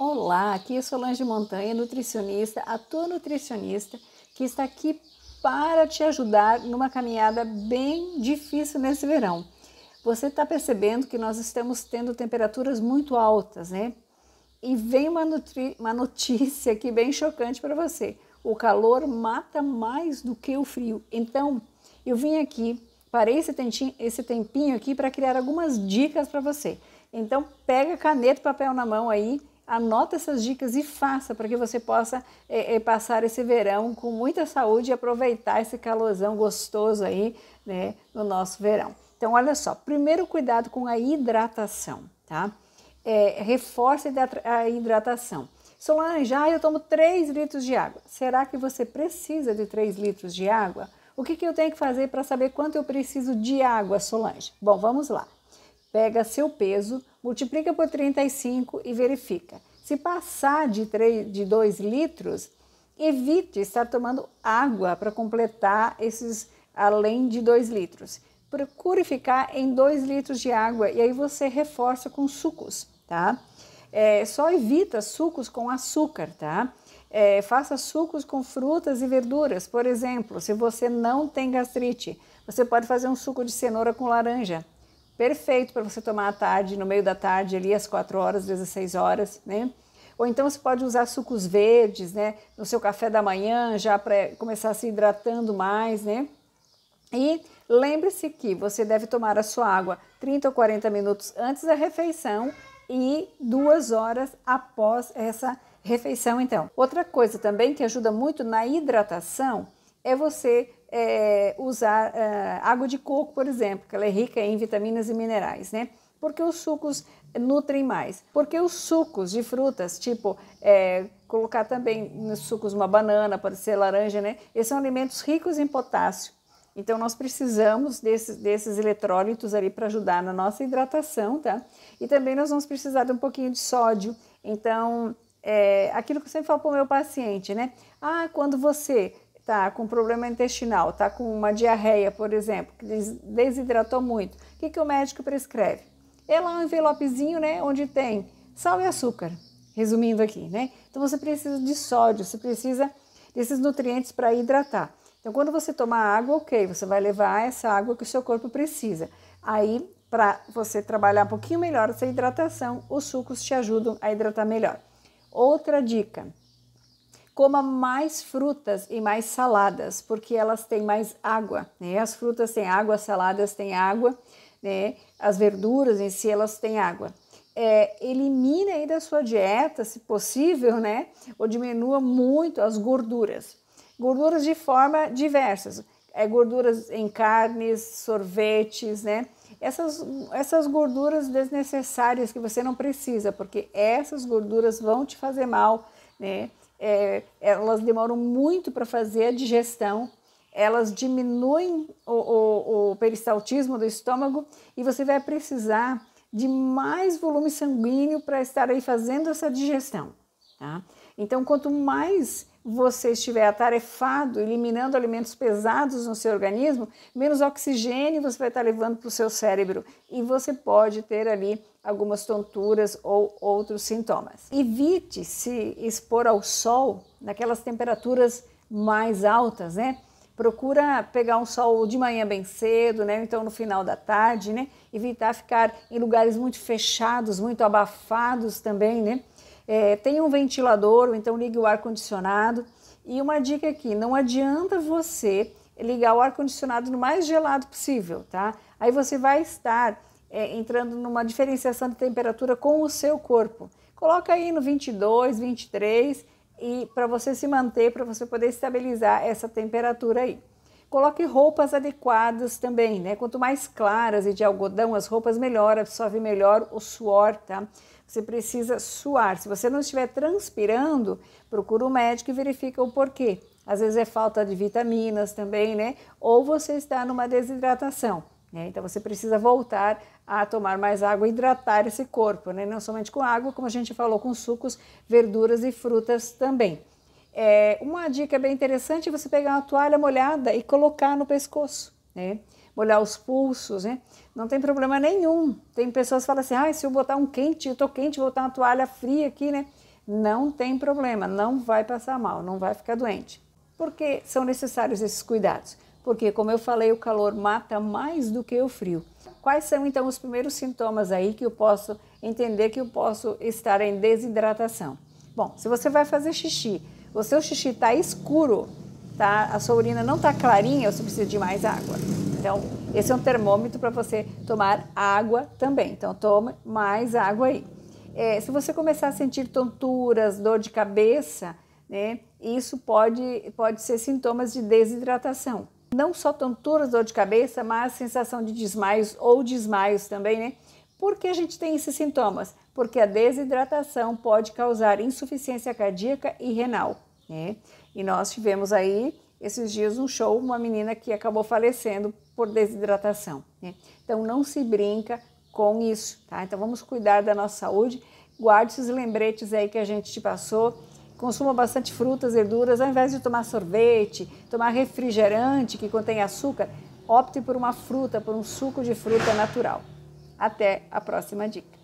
Olá, aqui é Solange Montanha, nutricionista, a tua nutricionista, que está aqui para te ajudar numa caminhada bem difícil nesse verão. Você está percebendo que nós estamos tendo temperaturas muito altas, né? E vem uma, uma notícia aqui bem chocante para você: o calor mata mais do que o frio. Então, eu vim aqui, parei esse, esse tempinho aqui para criar algumas dicas para você. Então, pega caneta e papel na mão aí anota essas dicas e faça para que você possa é, é, passar esse verão com muita saúde e aproveitar esse calorzão gostoso aí né, no nosso verão. Então, olha só, primeiro cuidado com a hidratação, tá? É, reforça a hidratação. Solange, ah, eu tomo 3 litros de água. Será que você precisa de 3 litros de água? O que, que eu tenho que fazer para saber quanto eu preciso de água, Solange? Bom, vamos lá. Pega seu peso, multiplica por 35 e verifica. Se passar de, 3, de 2 litros, evite estar tomando água para completar esses além de 2 litros. Procure ficar em 2 litros de água e aí você reforça com sucos, tá? É, só evita sucos com açúcar, tá? É, faça sucos com frutas e verduras. Por exemplo, se você não tem gastrite, você pode fazer um suco de cenoura com laranja perfeito para você tomar à tarde, no meio da tarde, ali às 4 horas, 16 horas, né? Ou então você pode usar sucos verdes, né? No seu café da manhã, já para começar se hidratando mais, né? E lembre-se que você deve tomar a sua água 30 ou 40 minutos antes da refeição e duas horas após essa refeição, então. Outra coisa também que ajuda muito na hidratação é você é, usar é, água de coco, por exemplo, que ela é rica em vitaminas e minerais, né? Porque os sucos nutrem mais. Porque os sucos de frutas, tipo é, colocar também nos sucos uma banana, pode ser laranja, né? Esses são alimentos ricos em potássio. Então nós precisamos desses, desses eletrólitos ali para ajudar na nossa hidratação, tá? E também nós vamos precisar de um pouquinho de sódio. Então é, aquilo que eu sempre falo para o meu paciente, né? Ah, quando você tá com problema intestinal, tá com uma diarreia, por exemplo, que desidratou muito, o que, que o médico prescreve? É lá um envelopezinho, né, onde tem sal e açúcar, resumindo aqui, né? Então você precisa de sódio, você precisa desses nutrientes para hidratar. Então quando você tomar água, ok, você vai levar essa água que o seu corpo precisa. Aí para você trabalhar um pouquinho melhor essa hidratação, os sucos te ajudam a hidratar melhor. Outra dica, coma mais frutas e mais saladas, porque elas têm mais água, né? As frutas têm água, as saladas têm água, né? As verduras em si elas têm água. É, elimine aí da sua dieta, se possível, né? Ou diminua muito as gorduras. Gorduras de forma diversas. É, gorduras em carnes, sorvetes, né? Essas, essas gorduras desnecessárias que você não precisa, porque essas gorduras vão te fazer mal, né? é, elas demoram muito para fazer a digestão, elas diminuem o, o, o peristaltismo do estômago e você vai precisar de mais volume sanguíneo para estar aí fazendo essa digestão. Tá? Então, quanto mais você estiver atarefado, eliminando alimentos pesados no seu organismo, menos oxigênio você vai estar levando para o seu cérebro e você pode ter ali algumas tonturas ou outros sintomas. Evite se expor ao sol naquelas temperaturas mais altas, né? Procura pegar um sol de manhã bem cedo, né? Então no final da tarde, né? Evitar ficar em lugares muito fechados, muito abafados também, né? É, tenha um ventilador ou então ligue o ar-condicionado. E uma dica aqui: não adianta você ligar o ar-condicionado no mais gelado possível, tá? Aí você vai estar é, entrando numa diferenciação de temperatura com o seu corpo. Coloca aí no 22, 23 e para você se manter, para você poder estabilizar essa temperatura aí. Coloque roupas adequadas também, né? Quanto mais claras e de algodão as roupas, melhor, absorve melhor o suor, tá? Você precisa suar. Se você não estiver transpirando, procura o um médico e verifica o porquê. Às vezes é falta de vitaminas também, né? Ou você está numa desidratação. Né? Então você precisa voltar a tomar mais água, hidratar esse corpo, né? não somente com água, como a gente falou, com sucos, verduras e frutas também. É, uma dica bem interessante é você pegar uma toalha molhada e colocar no pescoço, né? Molhar os pulsos, né? Não tem problema nenhum. Tem pessoas que falam assim, ah, se eu botar um quente, eu tô quente, vou botar uma toalha fria aqui, né? Não tem problema, não vai passar mal, não vai ficar doente. Porque são necessários esses cuidados porque, como eu falei, o calor mata mais do que o frio. Quais são então os primeiros sintomas aí que eu posso entender que eu posso estar em desidratação? Bom, se você vai fazer xixi o seu xixi está escuro, tá? a sua urina não está clarinha, você precisa de mais água. Então, esse é um termômetro para você tomar água também. Então, tome mais água aí. É, se você começar a sentir tonturas, dor de cabeça, né, isso pode, pode ser sintomas de desidratação. Não só tonturas, dor de cabeça, mas sensação de desmaios ou desmaios também, né? Por que a gente tem esses sintomas? Porque a desidratação pode causar insuficiência cardíaca e renal né? E nós tivemos aí esses dias um show, uma menina que acabou falecendo por desidratação, né? Então não se brinca com isso, tá? Então vamos cuidar da nossa saúde, guarde esses lembretes aí que a gente te passou, consuma bastante frutas, verduras, ao invés de tomar sorvete, tomar refrigerante que contém açúcar, opte por uma fruta, por um suco de fruta natural. Até a próxima dica.